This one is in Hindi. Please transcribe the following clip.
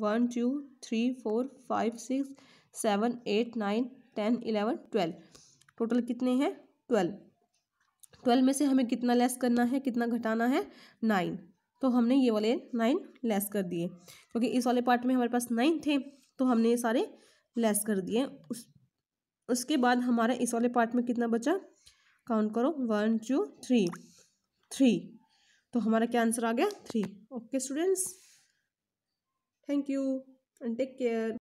One two three four five six seven eight nine ten eleven twelve total कितने हैं ट्वेल्व ट्वेल्व में से हमें कितना लेस करना है कितना घटाना है नाइन तो हमने ये वाले नाइन लेस कर दिए क्योंकि इस वाले पार्ट में हमारे पास नाइन थे तो हमने ये सारे लेस कर दिए उस उसके बाद हमारा इस वाले पार्ट में कितना बचा काउंट करो वन टू थ्री थ्री तो हमारा क्या आंसर आ गया three okay students Thank you and take care.